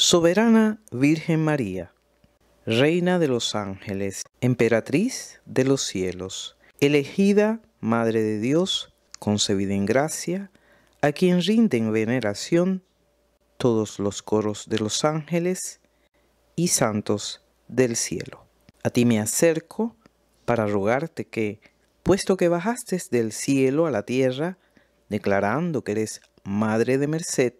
Soberana Virgen María, Reina de los ángeles, Emperatriz de los cielos, elegida Madre de Dios, concebida en gracia, a quien rinden veneración todos los coros de los ángeles y santos del cielo. A ti me acerco para rogarte que, puesto que bajaste del cielo a la tierra, declarando que eres Madre de Merced,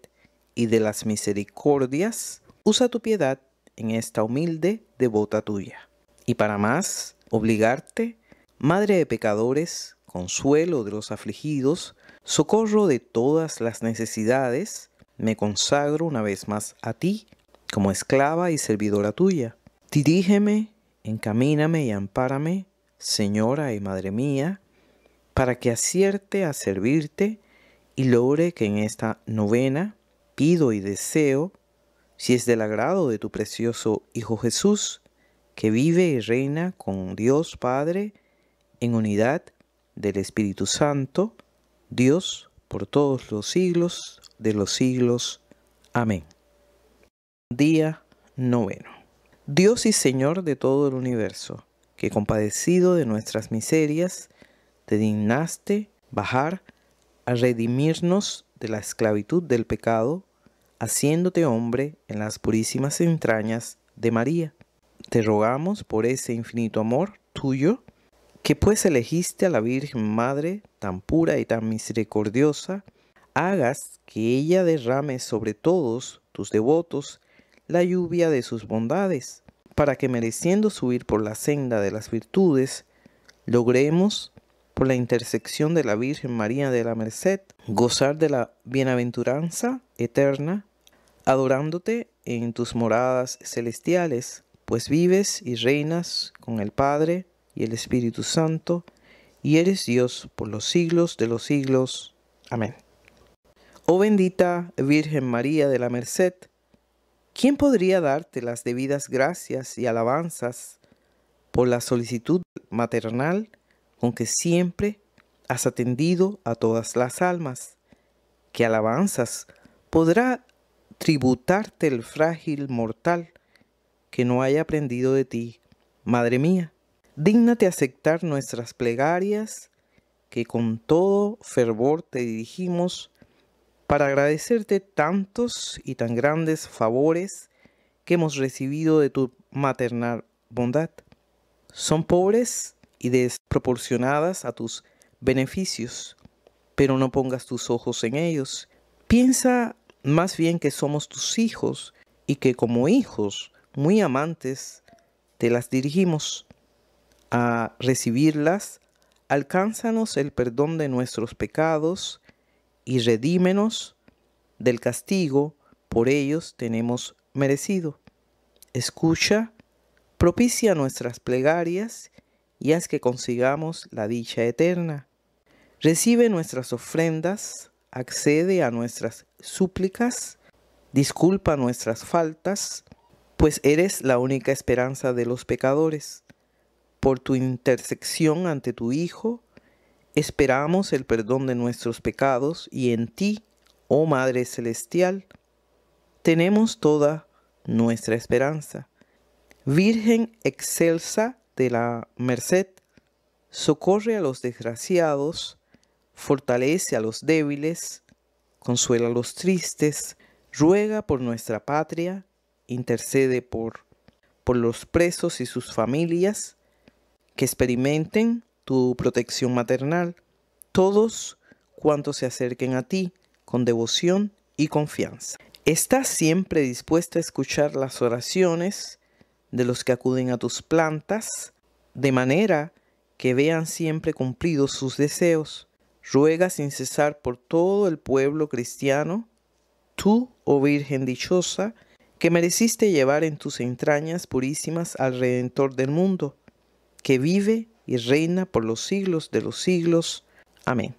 y de las misericordias, usa tu piedad en esta humilde devota tuya. Y para más, obligarte, Madre de pecadores, consuelo de los afligidos, socorro de todas las necesidades, me consagro una vez más a ti, como esclava y servidora tuya. Dirígeme, encamíname y ampárame, Señora y Madre mía, para que acierte a servirte y logre que en esta novena pido y deseo, si es del agrado de tu precioso Hijo Jesús, que vive y reina con Dios Padre en unidad del Espíritu Santo, Dios por todos los siglos de los siglos. Amén. Día noveno. Dios y Señor de todo el universo, que compadecido de nuestras miserias, te dignaste bajar a redimirnos de la esclavitud del pecado haciéndote hombre en las purísimas entrañas de María. Te rogamos por ese infinito amor tuyo, que pues elegiste a la Virgen Madre, tan pura y tan misericordiosa, hagas que ella derrame sobre todos tus devotos la lluvia de sus bondades, para que mereciendo subir por la senda de las virtudes, logremos por la intersección de la Virgen María de la Merced, gozar de la bienaventuranza eterna adorándote en tus moradas celestiales, pues vives y reinas con el Padre y el Espíritu Santo, y eres Dios por los siglos de los siglos. Amén. Oh bendita Virgen María de la Merced, ¿quién podría darte las debidas gracias y alabanzas por la solicitud maternal con que siempre has atendido a todas las almas? ¿Qué alabanzas podrá tributarte el frágil mortal que no haya aprendido de ti, Madre mía. Dígnate aceptar nuestras plegarias que con todo fervor te dirigimos para agradecerte tantos y tan grandes favores que hemos recibido de tu maternal bondad. Son pobres y desproporcionadas a tus beneficios, pero no pongas tus ojos en ellos. Piensa más bien que somos tus hijos y que como hijos muy amantes te las dirigimos a recibirlas, alcánzanos el perdón de nuestros pecados y redímenos del castigo por ellos tenemos merecido. Escucha, propicia nuestras plegarias y haz que consigamos la dicha eterna. Recibe nuestras ofrendas accede a nuestras súplicas, disculpa nuestras faltas, pues eres la única esperanza de los pecadores. Por tu intersección ante tu Hijo, esperamos el perdón de nuestros pecados y en ti, oh Madre Celestial, tenemos toda nuestra esperanza. Virgen excelsa de la merced, socorre a los desgraciados, fortalece a los débiles, consuela a los tristes, ruega por nuestra patria, intercede por, por los presos y sus familias, que experimenten tu protección maternal, todos cuantos se acerquen a ti con devoción y confianza. Estás siempre dispuesta a escuchar las oraciones de los que acuden a tus plantas, de manera que vean siempre cumplidos sus deseos ruega sin cesar por todo el pueblo cristiano, tú, oh Virgen dichosa, que mereciste llevar en tus entrañas purísimas al Redentor del mundo, que vive y reina por los siglos de los siglos. Amén.